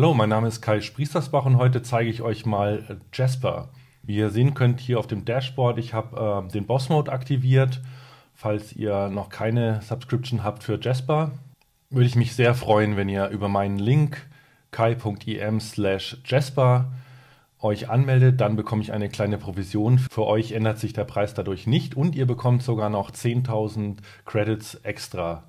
Hallo, mein Name ist Kai Spriestersbach und heute zeige ich euch mal äh, Jasper. Wie ihr sehen könnt hier auf dem Dashboard, ich habe äh, den Boss Mode aktiviert. Falls ihr noch keine Subscription habt für Jasper, würde ich mich sehr freuen, wenn ihr über meinen Link kai.im slash jasper euch anmeldet, dann bekomme ich eine kleine Provision. Für euch ändert sich der Preis dadurch nicht und ihr bekommt sogar noch 10.000 Credits extra.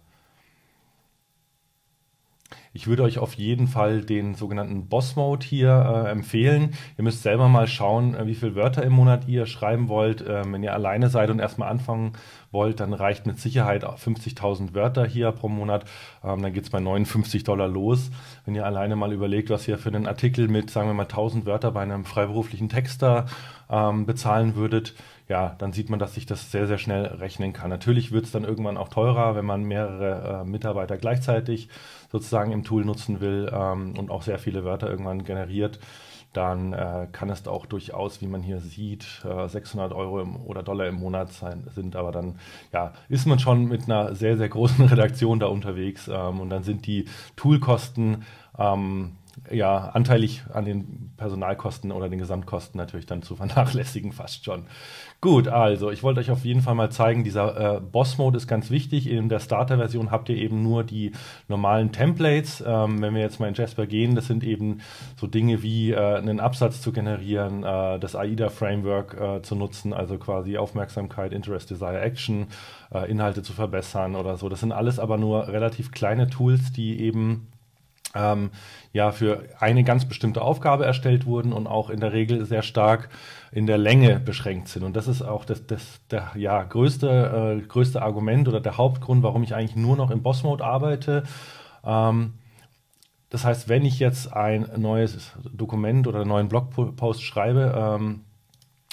Ich würde euch auf jeden Fall den sogenannten Boss-Mode hier äh, empfehlen. Ihr müsst selber mal schauen, äh, wie viele Wörter im Monat ihr schreiben wollt. Ähm, wenn ihr alleine seid und erstmal anfangen wollt, dann reicht mit Sicherheit 50.000 Wörter hier pro Monat. Ähm, dann geht es bei 59 Dollar los. Wenn ihr alleine mal überlegt, was ihr für einen Artikel mit, sagen wir mal, 1000 Wörter bei einem freiberuflichen Texter ähm, bezahlen würdet, ja, dann sieht man, dass sich das sehr, sehr schnell rechnen kann. Natürlich wird es dann irgendwann auch teurer, wenn man mehrere äh, Mitarbeiter gleichzeitig sozusagen im Tool nutzen will ähm, und auch sehr viele Wörter irgendwann generiert. Dann äh, kann es auch durchaus, wie man hier sieht, äh, 600 Euro im, oder Dollar im Monat sein, sind. Aber dann ja, ist man schon mit einer sehr, sehr großen Redaktion da unterwegs. Ähm, und dann sind die Toolkosten ähm, ja, anteilig an den Personalkosten oder den Gesamtkosten natürlich dann zu vernachlässigen, fast schon. Gut, also ich wollte euch auf jeden Fall mal zeigen, dieser äh, Boss-Mode ist ganz wichtig. In der Starter-Version habt ihr eben nur die normalen Templates. Ähm, wenn wir jetzt mal in Jasper gehen, das sind eben so Dinge wie äh, einen Absatz zu generieren, äh, das AIDA-Framework äh, zu nutzen, also quasi Aufmerksamkeit, Interest, Desire, Action, äh, Inhalte zu verbessern oder so. Das sind alles aber nur relativ kleine Tools, die eben ähm, ja für eine ganz bestimmte Aufgabe erstellt wurden und auch in der Regel sehr stark in der Länge beschränkt sind. Und das ist auch das, das der ja, größte, äh, größte Argument oder der Hauptgrund, warum ich eigentlich nur noch im Boss-Mode arbeite. Ähm, das heißt, wenn ich jetzt ein neues Dokument oder einen neuen Blogpost schreibe, ähm,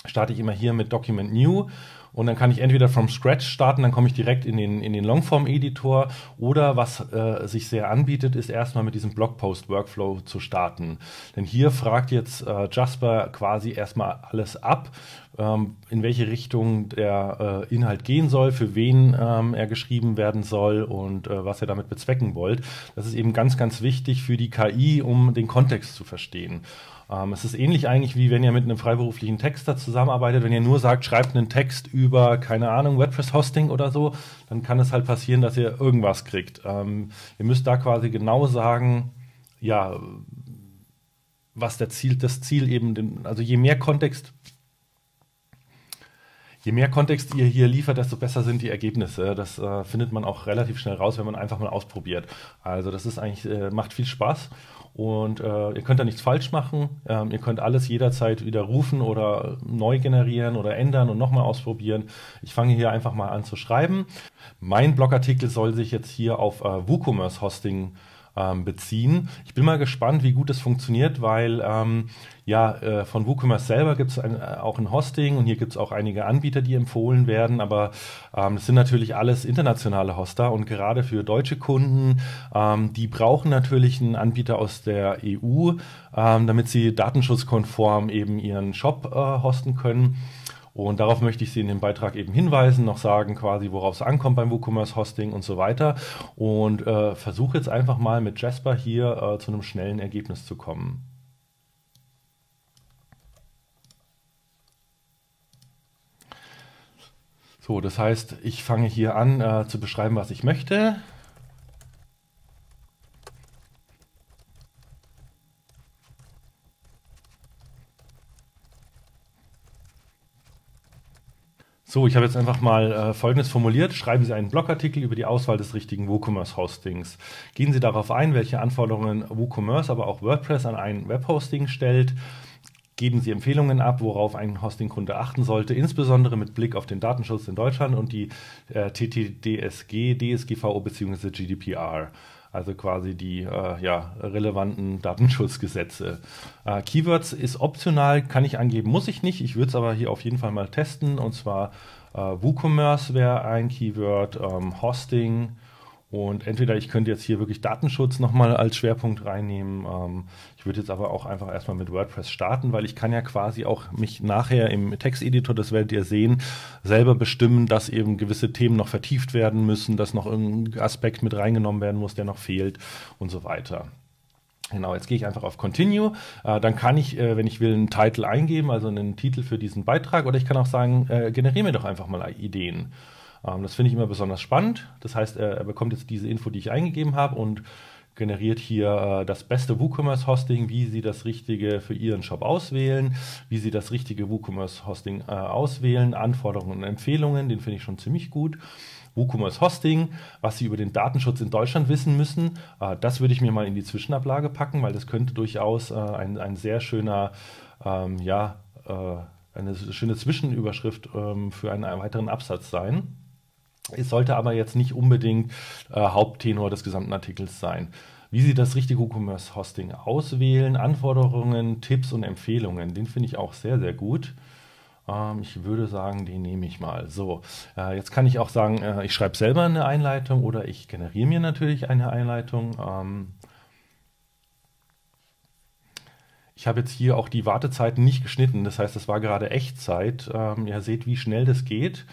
starte ich immer hier mit Document New und dann kann ich entweder from scratch starten, dann komme ich direkt in den, in den Longform-Editor oder was äh, sich sehr anbietet, ist erstmal mit diesem Blogpost-Workflow zu starten. Denn hier fragt jetzt äh, Jasper quasi erstmal alles ab ähm, in welche Richtung der äh, Inhalt gehen soll, für wen ähm, er geschrieben werden soll und äh, was er damit bezwecken wollt. Das ist eben ganz, ganz wichtig für die KI, um den Kontext zu verstehen. Ähm, es ist ähnlich eigentlich, wie wenn ihr mit einem freiberuflichen Texter zusammenarbeitet. Wenn ihr nur sagt, schreibt einen Text über, keine Ahnung, WordPress-Hosting oder so, dann kann es halt passieren, dass ihr irgendwas kriegt. Ähm, ihr müsst da quasi genau sagen, ja, was der Ziel, das Ziel eben, also je mehr Kontext je mehr Kontext ihr hier liefert, desto besser sind die Ergebnisse. Das äh, findet man auch relativ schnell raus, wenn man einfach mal ausprobiert. Also das ist eigentlich, äh, macht viel Spaß und äh, ihr könnt da nichts falsch machen. Ähm, ihr könnt alles jederzeit wieder rufen oder neu generieren oder ändern und nochmal ausprobieren. Ich fange hier einfach mal an zu schreiben. Mein Blogartikel soll sich jetzt hier auf WooCommerce Hosting äh, ähm, beziehen. Ich bin mal gespannt, wie gut das funktioniert, weil ähm, ja, äh, von WooCommerce selber gibt es äh, auch ein Hosting und hier gibt es auch einige Anbieter, die empfohlen werden, aber ähm, das sind natürlich alles internationale Hoster und gerade für deutsche Kunden, ähm, die brauchen natürlich einen Anbieter aus der EU, ähm, damit sie datenschutzkonform eben ihren Shop äh, hosten können. Und darauf möchte ich Sie in dem Beitrag eben hinweisen, noch sagen quasi, worauf es ankommt beim WooCommerce Hosting und so weiter. Und äh, versuche jetzt einfach mal mit Jasper hier äh, zu einem schnellen Ergebnis zu kommen. So, das heißt, ich fange hier an äh, zu beschreiben, was ich möchte. So, ich habe jetzt einfach mal äh, Folgendes formuliert. Schreiben Sie einen Blogartikel über die Auswahl des richtigen WooCommerce-Hostings. Gehen Sie darauf ein, welche Anforderungen WooCommerce, aber auch WordPress an ein Webhosting stellt. Geben Sie Empfehlungen ab, worauf ein Hostingkunde achten sollte, insbesondere mit Blick auf den Datenschutz in Deutschland und die äh, TTDSG, DSGVO bzw. GDPR also quasi die äh, ja, relevanten Datenschutzgesetze. Äh, Keywords ist optional, kann ich angeben, muss ich nicht. Ich würde es aber hier auf jeden Fall mal testen. Und zwar äh, WooCommerce wäre ein Keyword, ähm, Hosting, und entweder ich könnte jetzt hier wirklich Datenschutz nochmal als Schwerpunkt reinnehmen. Ähm, ich würde jetzt aber auch einfach erstmal mit WordPress starten, weil ich kann ja quasi auch mich nachher im Texteditor, das werdet ihr sehen, selber bestimmen, dass eben gewisse Themen noch vertieft werden müssen, dass noch irgendein Aspekt mit reingenommen werden muss, der noch fehlt und so weiter. Genau, jetzt gehe ich einfach auf Continue. Äh, dann kann ich, äh, wenn ich will, einen Titel eingeben, also einen Titel für diesen Beitrag, oder ich kann auch sagen, äh, generiere mir doch einfach mal Ideen. Ähm, das finde ich immer besonders spannend. Das heißt, er, bekommt jetzt diese Info, die ich eingegeben habe und generiert hier äh, das beste WooCommerce-Hosting, wie Sie das Richtige für Ihren Shop auswählen, wie Sie das richtige WooCommerce-Hosting äh, auswählen, Anforderungen und Empfehlungen, den finde ich schon ziemlich gut. WooCommerce Hosting, was Sie über den Datenschutz in Deutschland wissen müssen. Äh, das würde ich mir mal in die Zwischenablage packen, weil das könnte durchaus ein, ein sehr schöner, ähm, ja, äh, eine schöne Zwischenüberschrift ähm, für einen weiteren Absatz sein. Es sollte aber jetzt nicht unbedingt äh, Haupttenor des gesamten Artikels sein. Wie Sie das richtige WooCommerce Hosting auswählen, Anforderungen, Tipps und Empfehlungen, den finde ich auch sehr, sehr gut. Ähm, ich würde sagen, den nehme ich mal. So, äh, jetzt kann ich auch sagen, äh, ich schreibe selber eine Einleitung oder ich generiere mir natürlich eine Einleitung. Ähm, ich habe jetzt hier auch die Wartezeiten nicht geschnitten, das heißt, das war gerade Echtzeit. Ähm, ihr seht, wie schnell das geht.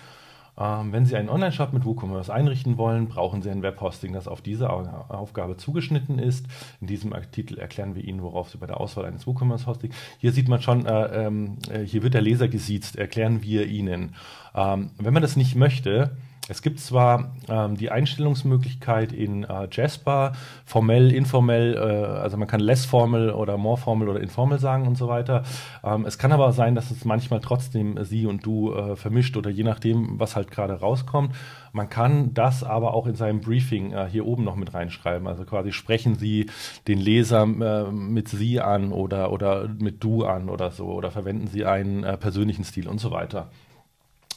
Ähm, wenn Sie einen Online-Shop mit WooCommerce einrichten wollen, brauchen Sie ein Webhosting, das auf diese Aufgabe zugeschnitten ist. In diesem Artikel erklären wir Ihnen, worauf Sie bei der Auswahl eines WooCommerce-Hostings. Hier sieht man schon, äh, ähm, äh, hier wird der Leser gesiezt, erklären wir Ihnen. Ähm, wenn man das nicht möchte, es gibt zwar ähm, die Einstellungsmöglichkeit in äh, Jasper, formell, informell, äh, also man kann less formal oder more formal oder informal sagen und so weiter. Ähm, es kann aber sein, dass es manchmal trotzdem sie und du äh, vermischt oder je nachdem, was halt gerade rauskommt. Man kann das aber auch in seinem Briefing äh, hier oben noch mit reinschreiben. Also quasi sprechen Sie den Leser äh, mit Sie an oder, oder mit Du an oder so oder verwenden Sie einen persönlichen Stil und so weiter.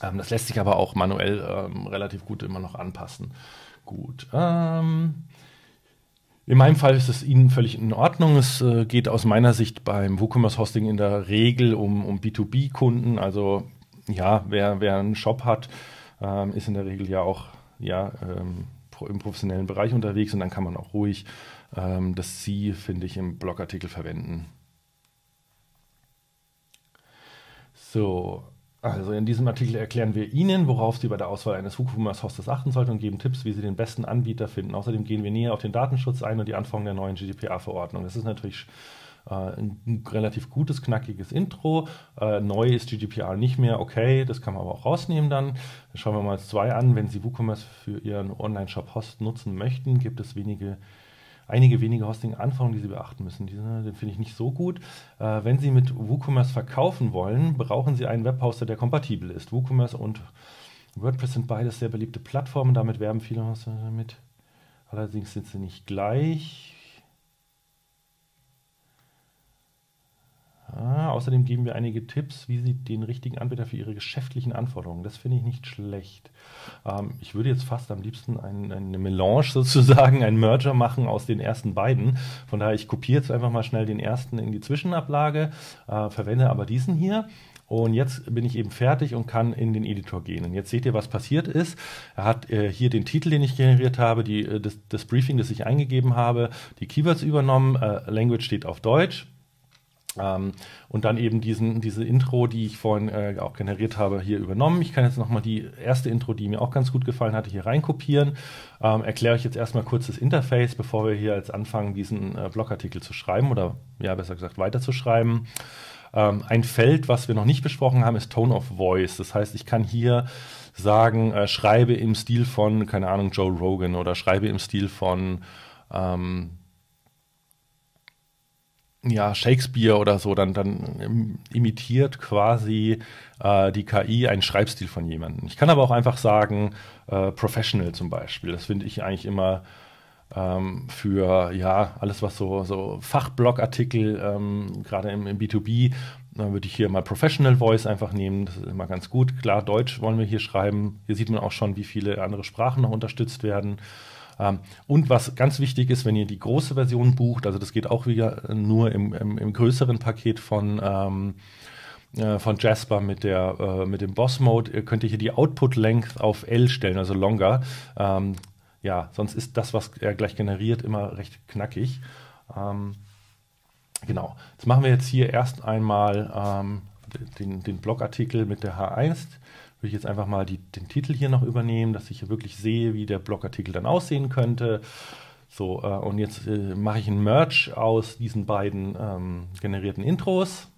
Ähm, das lässt sich aber auch manuell ähm, relativ gut immer noch anpassen. Gut. Ähm, in meinem Fall ist es Ihnen völlig in Ordnung. Es äh, geht aus meiner Sicht beim WooCommerce Hosting in der Regel um, um B2B-Kunden. Also ja, wer, wer einen Shop hat, ähm, ist in der Regel ja auch ja, ähm, im professionellen Bereich unterwegs und dann kann man auch ruhig ähm, das Sie, finde ich, im Blogartikel verwenden. So, also in diesem Artikel erklären wir Ihnen, worauf Sie bei der Auswahl eines WooCommerce Hostes achten sollten und geben Tipps, wie Sie den besten Anbieter finden. Außerdem gehen wir näher auf den Datenschutz ein und die Anforderungen der neuen GDPR-Verordnung. Das ist natürlich äh, ein relativ gutes, knackiges Intro. Äh, neu ist GDPR nicht mehr, okay, das kann man aber auch rausnehmen dann. schauen wir mal zwei an. Wenn Sie WooCommerce für Ihren Online-Shop-Host nutzen möchten, gibt es wenige einige wenige Hosting-Anforderungen, die Sie beachten müssen. Diesen finde ich nicht so gut. Äh, wenn Sie mit WooCommerce verkaufen wollen, brauchen Sie einen Webhoster, der kompatibel ist. WooCommerce und WordPress sind beides sehr beliebte Plattformen, damit werben viele Hoster damit. Allerdings sind sie nicht gleich. Ah, außerdem geben wir einige Tipps, wie Sie den richtigen Anbieter für Ihre geschäftlichen Anforderungen. Das finde ich nicht schlecht. Ähm, ich würde jetzt fast am liebsten ein, eine Melange sozusagen, ein Merger machen aus den ersten beiden. Von daher, ich kopiere jetzt einfach mal schnell den ersten in die Zwischenablage, äh, verwende aber diesen hier. Und jetzt bin ich eben fertig und kann in den Editor gehen. Und jetzt seht ihr, was passiert ist. Er hat äh, hier den Titel, den ich generiert habe, die, äh, das, das, Briefing, das ich eingegeben habe, die Keywords übernommen. Äh, Language steht auf Deutsch. Ähm, und dann eben diesen, diese Intro, die ich vorhin äh, auch generiert habe, hier übernommen. Ich kann jetzt nochmal die erste Intro, die mir auch ganz gut gefallen hatte, hier reinkopieren. Ähm, erkläre euch jetzt erstmal kurz das Interface, bevor wir hier jetzt anfangen, diesen äh, Blogartikel zu schreiben oder ja, besser gesagt, weiterzuschreiben. Ähm, ein Feld, was wir noch nicht besprochen haben, ist Tone of Voice. Das heißt, ich kann hier sagen, äh, schreibe im Stil von, keine Ahnung, Joe Rogan oder schreibe im Stil von ähm, ja, Shakespeare oder so, dann, dann ähm, imitiert quasi äh, die KI einen Schreibstil von jemandem. Ich kann aber auch einfach sagen, äh, Professional zum Beispiel. Das finde ich eigentlich immer ähm, für ja, alles, was so, so Fachblogartikel, ähm, gerade im, im B2B, dann äh, würde ich hier mal Professional Voice einfach nehmen. Das ist immer ganz gut. Klar, Deutsch wollen wir hier schreiben. Hier sieht man auch schon, wie viele andere Sprachen noch unterstützt werden. Ähm, und was ganz wichtig ist, wenn ihr die große Version bucht, also das geht auch wieder nur im, im, im größeren Paket von, ähm, äh, von Jasper mit, der, äh, mit dem Boss-Mode, könnt ihr hier die Output-Length auf L stellen, also longer. Ähm, ja, sonst ist das, was er gleich generiert, immer recht knackig. Ähm, genau, das machen wir jetzt hier erst einmal ähm, den, den Blogartikel mit der H1 würde ich jetzt einfach mal die, den Titel hier noch übernehmen, dass ich hier wirklich sehe, wie der Blogartikel dann aussehen könnte. So, äh, und jetzt äh, mache ich ein Merge aus diesen beiden ähm, generierten Intros.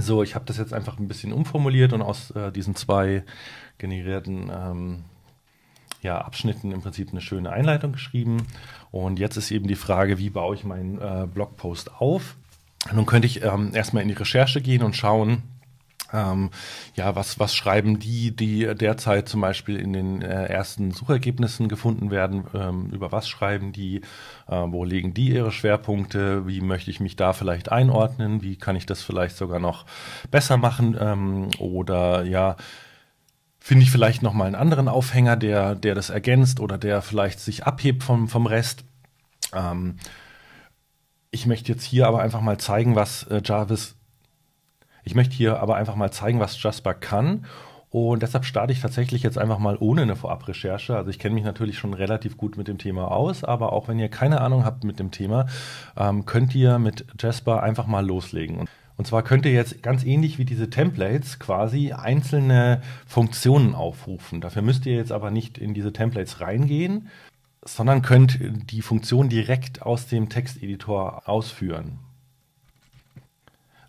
So, also ich habe das jetzt einfach ein bisschen umformuliert und aus äh, diesen zwei generierten ähm, ja, Abschnitten im Prinzip eine schöne Einleitung geschrieben. Und jetzt ist eben die Frage, wie baue ich meinen äh, Blogpost auf? Nun könnte ich ähm, erstmal in die Recherche gehen und schauen, ähm, ja, was, was schreiben die, die derzeit zum Beispiel in den äh, ersten Suchergebnissen gefunden werden? Ähm, über was schreiben die? Äh, wo legen die ihre Schwerpunkte? Wie möchte ich mich da vielleicht einordnen? Wie kann ich das vielleicht sogar noch besser machen? Ähm, oder ja, finde ich vielleicht nochmal einen anderen Aufhänger, der, der das ergänzt oder der vielleicht sich abhebt vom, vom Rest? Ähm, ich möchte jetzt hier aber einfach mal zeigen, was äh, Jarvis ich möchte hier aber einfach mal zeigen, was Jasper kann. Und deshalb starte ich tatsächlich jetzt einfach mal ohne eine Vorabrecherche. Also ich kenne mich natürlich schon relativ gut mit dem Thema aus, aber auch wenn ihr keine Ahnung habt mit dem Thema, ähm, könnt ihr mit Jasper einfach mal loslegen. Und zwar könnt ihr jetzt ganz ähnlich wie diese Templates quasi einzelne Funktionen aufrufen. Dafür müsst ihr jetzt aber nicht in diese Templates reingehen, sondern könnt die Funktion direkt aus dem Texteditor ausführen.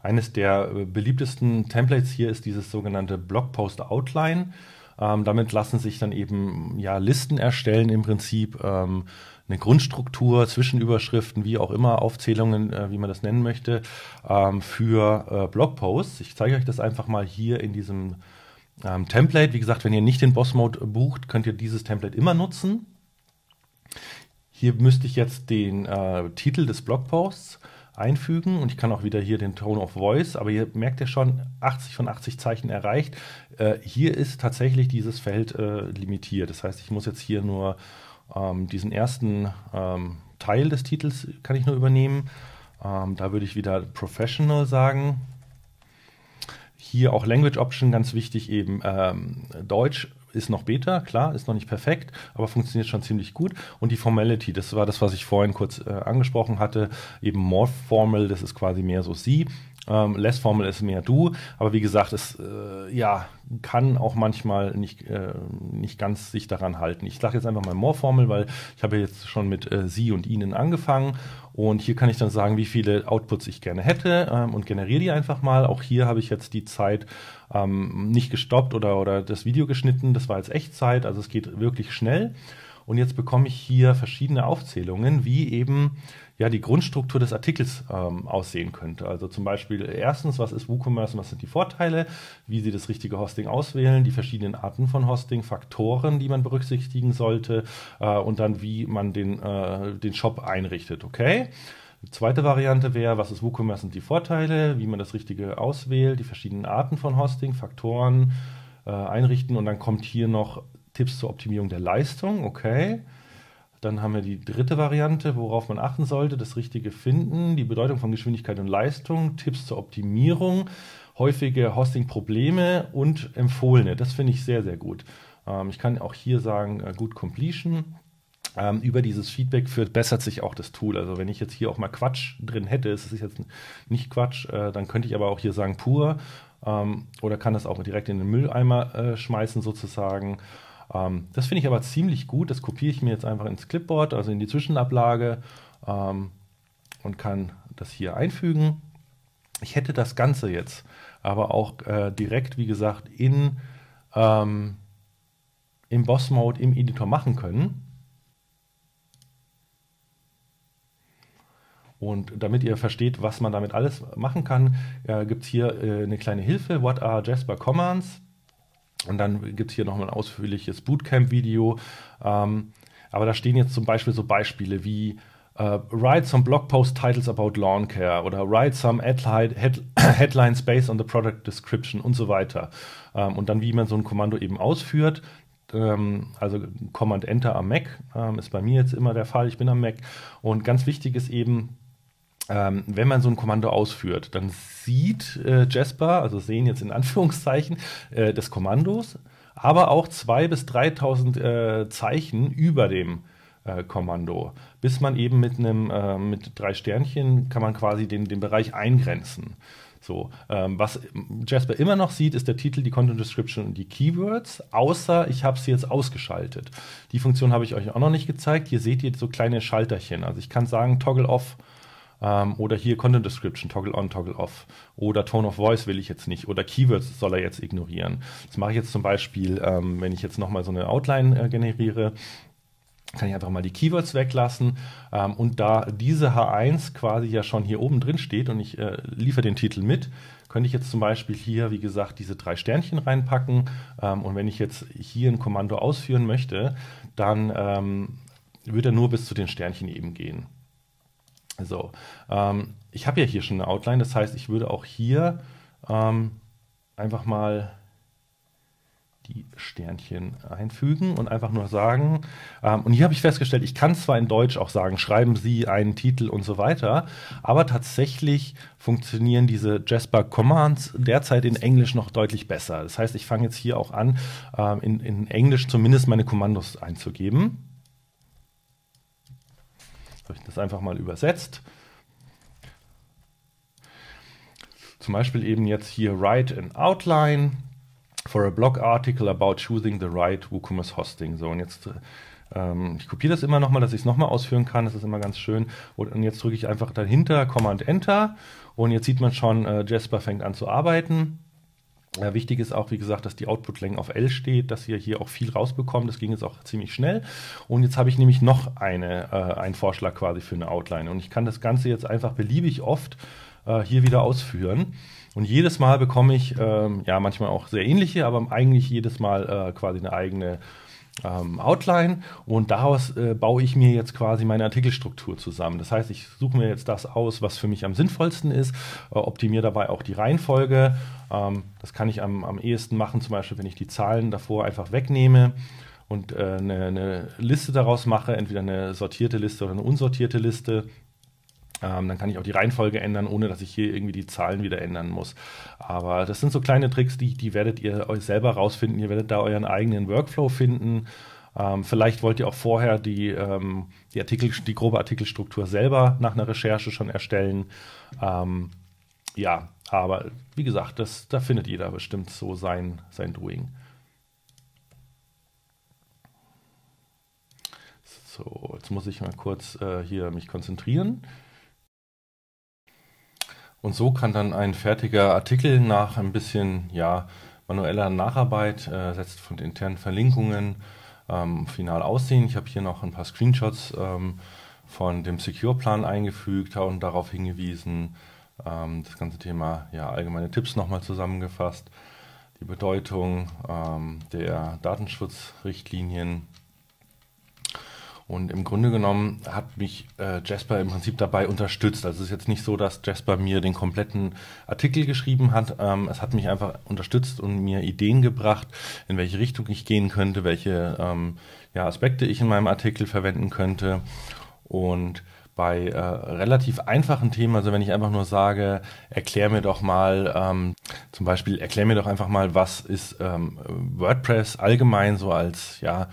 Eines der äh, beliebtesten Templates hier ist dieses sogenannte Blogpost Outline. Ähm, damit lassen sich dann eben ja, Listen erstellen im Prinzip, ähm, eine Grundstruktur, Zwischenüberschriften, wie auch immer, Aufzählungen, äh, wie man das nennen möchte, ähm, für äh, Blogposts. Ich zeige euch das einfach mal hier in diesem ähm, Template. Wie gesagt, wenn ihr nicht den Boss Mode bucht, könnt ihr dieses Template immer nutzen. Hier müsste ich jetzt den äh, Titel des Blogposts einfügen und ich kann auch wieder hier den Tone of Voice, aber ihr merkt ja schon, 80 von 80 Zeichen erreicht. Äh, hier ist tatsächlich dieses Feld äh, limitiert. Das heißt, ich muss jetzt hier nur ähm, diesen ersten ähm, Teil des Titels kann ich nur übernehmen. Ähm, da würde ich wieder Professional sagen. Hier auch Language Option, ganz wichtig eben ähm, Deutsch ist noch Beta, klar, ist noch nicht perfekt, aber funktioniert schon ziemlich gut. Und die Formality, das war das, was ich vorhin kurz äh, angesprochen hatte, eben More Formal, das ist quasi mehr so Sie. Ähm, less Formel ist mehr du, aber wie gesagt, es äh, ja, kann auch manchmal nicht, äh, nicht ganz sich daran halten. Ich sage jetzt einfach mal more Formel, weil ich habe jetzt schon mit äh, sie und ihnen angefangen und hier kann ich dann sagen, wie viele Outputs ich gerne hätte ähm, und generiere die einfach mal. Auch hier habe ich jetzt die Zeit ähm, nicht gestoppt oder, oder das Video geschnitten, das war jetzt Echtzeit, also es geht wirklich schnell. Und jetzt bekomme ich hier verschiedene Aufzählungen, wie eben ja, die Grundstruktur des Artikels ähm, aussehen könnte. Also zum Beispiel äh, erstens, was ist WooCommerce und was sind die Vorteile, wie Sie das richtige Hosting auswählen, die verschiedenen Arten von Hosting, Faktoren, die man berücksichtigen sollte äh, und dann wie man den, äh, den Shop einrichtet, okay? Die zweite Variante wäre, was ist WooCommerce und die Vorteile, wie man das richtige auswählt, die verschiedenen Arten von Hosting, Faktoren, äh, einrichten und dann kommt hier noch Tipps zur Optimierung der Leistung, okay. Dann haben wir die dritte Variante, worauf man achten sollte, das Richtige finden, die Bedeutung von Geschwindigkeit und Leistung, Tipps zur Optimierung, häufige Hosting-Probleme und empfohlene. Das finde ich sehr, sehr gut. Ähm, ich kann auch hier sagen, äh, gut Completion. Ähm, über dieses Feedback verbessert sich auch das Tool. Also wenn ich jetzt hier auch mal Quatsch drin hätte, es ist jetzt nicht Quatsch, äh, dann könnte ich aber auch hier sagen pur ähm, oder kann das auch direkt in den Mülleimer äh, schmeißen sozusagen. Ähm, das finde ich aber ziemlich gut. Das kopiere ich mir jetzt einfach ins Clipboard, also in die Zwischenablage ähm, und kann das hier einfügen. Ich hätte das Ganze jetzt aber auch äh, direkt, wie gesagt, in, ähm, im Boss-Mode im Editor machen können. Und damit ihr versteht, was man damit alles machen kann, äh, gibt es hier äh, eine kleine Hilfe. What are Jasper Commands? Und dann gibt es hier nochmal ein ausführliches Bootcamp-Video. Ähm, aber da stehen jetzt zum Beispiel so Beispiele wie Uh, write some Blogpost titles about lawn care oder write some headline, head, headlines based on the product description und so weiter. Um, ähm, und dann, wie man so ein Kommando eben ausführt. Ähm, also Command Enter am Mac ähm, ist bei mir jetzt immer der Fall. Ich bin am Mac. Und ganz wichtig ist eben, ähm, wenn man so ein Kommando ausführt, dann sieht äh, Jasper, also sehen jetzt in Anführungszeichen, äh, des Kommandos, aber auch 2.000 bis 3.000 äh, Zeichen über dem äh, Kommando, bis man eben mit einem, ähm, mit drei Sternchen kann man quasi den, den Bereich eingrenzen. So, ähm, was Jasper immer noch sieht, ist der Titel, die Content Description und die Keywords, außer ich habe sie jetzt ausgeschaltet. Die Funktion habe ich euch auch noch nicht gezeigt. Hier seht ihr so kleine Schalterchen. Also ich kann sagen, Toggle Off ähm, oder hier Content Description, Toggle On, Toggle Off. Oder Tone of Voice will ich jetzt nicht. Oder Keywords soll er jetzt ignorieren. Das mache ich jetzt zum Beispiel, ähm, wenn ich jetzt nochmal so eine Outline äh, generiere kann ich einfach mal die Keywords weglassen. Ähm, und da diese H1 quasi ja schon hier oben drin steht und ich äh, liefere den Titel mit, könnte ich jetzt zum Beispiel hier, wie gesagt, diese drei Sternchen reinpacken. Ähm, und wenn ich jetzt hier ein Kommando ausführen möchte, dann ähm, wird er nur bis zu den Sternchen eben gehen. So, ähm, ich habe ja hier schon eine Outline, das heißt, ich würde auch hier ähm, einfach mal die Sternchen einfügen und einfach nur sagen, ähm, und hier habe ich festgestellt, ich kann zwar in Deutsch auch sagen, schreiben Sie einen Titel und so weiter, aber tatsächlich funktionieren diese Jasper Commands derzeit in Englisch noch deutlich besser. Das heißt, ich fange jetzt hier auch an, ähm, in, in Englisch zumindest meine Kommandos einzugeben habe ich das einfach mal übersetzt. Zum Beispiel eben jetzt hier write an outline for a blog article about choosing the right WooCommerce hosting. So und jetzt ähm, ich kopiere das immer nochmal, dass ich es nochmal ausführen kann. Das ist immer ganz schön. Und, und jetzt drücke ich einfach dahinter Command Enter und jetzt sieht man schon, äh, Jasper fängt an zu arbeiten. Ja, wichtig ist auch, wie gesagt, dass die Output-Länge auf L steht, dass ihr hier auch viel rausbekommt. Das ging jetzt auch ziemlich schnell. Und jetzt habe ich nämlich noch eine, äh, einen Vorschlag quasi für eine Outline. Und ich kann das Ganze jetzt einfach beliebig oft äh, hier wieder ausführen. Und jedes Mal bekomme ich, ähm, ja, manchmal auch sehr ähnliche, aber eigentlich jedes Mal äh, quasi eine eigene ähm, Outline und daraus äh, baue ich mir jetzt quasi meine Artikelstruktur zusammen. Das heißt, ich suche mir jetzt das aus, was für mich am sinnvollsten ist, äh, optimiere dabei auch die Reihenfolge. Ähm, das kann ich am, am ehesten machen, zum Beispiel, wenn ich die Zahlen davor einfach wegnehme und äh, eine, eine Liste daraus mache, entweder eine sortierte Liste oder eine unsortierte Liste ähm, dann kann ich auch die Reihenfolge ändern, ohne dass ich hier irgendwie die Zahlen wieder ändern muss. Aber das sind so kleine Tricks, die, die werdet ihr euch selber rausfinden. Ihr werdet da euren eigenen Workflow finden. Ähm, vielleicht wollt ihr auch vorher die, ähm, die, Artikel, die grobe Artikelstruktur selber nach einer Recherche schon erstellen. Ähm, ja, aber wie gesagt, das, da findet jeder bestimmt so sein, sein Doing. So, jetzt muss ich mal kurz äh, hier mich konzentrieren. Und so kann dann ein fertiger Artikel nach ein bisschen ja, manueller Nacharbeit, äh, setzt von internen Verlinkungen, ähm, final aussehen. Ich habe hier noch ein paar Screenshots ähm, von dem Secure-Plan eingefügt und darauf hingewiesen. Ähm, das ganze Thema, ja, allgemeine Tipps nochmal zusammengefasst, die Bedeutung ähm, der Datenschutzrichtlinien und im Grunde genommen hat mich äh, Jasper im Prinzip dabei unterstützt. Also es ist jetzt nicht so, dass Jasper mir den kompletten Artikel geschrieben hat. Ähm, es hat mich einfach unterstützt und mir Ideen gebracht, in welche Richtung ich gehen könnte, welche ähm, ja, Aspekte ich in meinem Artikel verwenden könnte. Und bei äh, relativ einfachen Themen, also wenn ich einfach nur sage, erklär mir doch mal, ähm, zum Beispiel, erklär mir doch einfach mal, was ist ähm, WordPress allgemein so als, ja,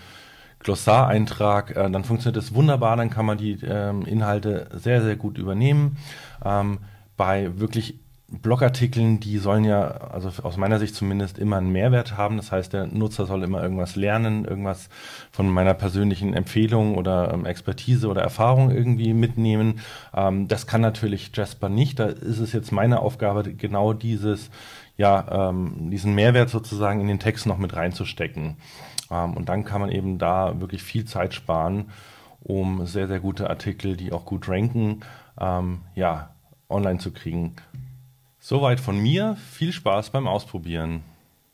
Glossareintrag, äh, dann funktioniert das wunderbar, dann kann man die ähm, Inhalte sehr, sehr gut übernehmen. Ähm, bei wirklich Blogartikeln, die sollen ja, also aus meiner Sicht zumindest, immer einen Mehrwert haben. Das heißt, der Nutzer soll immer irgendwas lernen, irgendwas von meiner persönlichen Empfehlung oder ähm, Expertise oder Erfahrung irgendwie mitnehmen. Ähm, das kann natürlich Jasper nicht. Da ist es jetzt meine Aufgabe, genau dieses, ja, ähm, diesen Mehrwert sozusagen in den Text noch mit reinzustecken und dann kann man eben da wirklich viel Zeit sparen, um sehr, sehr gute Artikel, die auch gut ranken, ähm, ja, online zu kriegen. Soweit von mir. Viel Spaß beim Ausprobieren.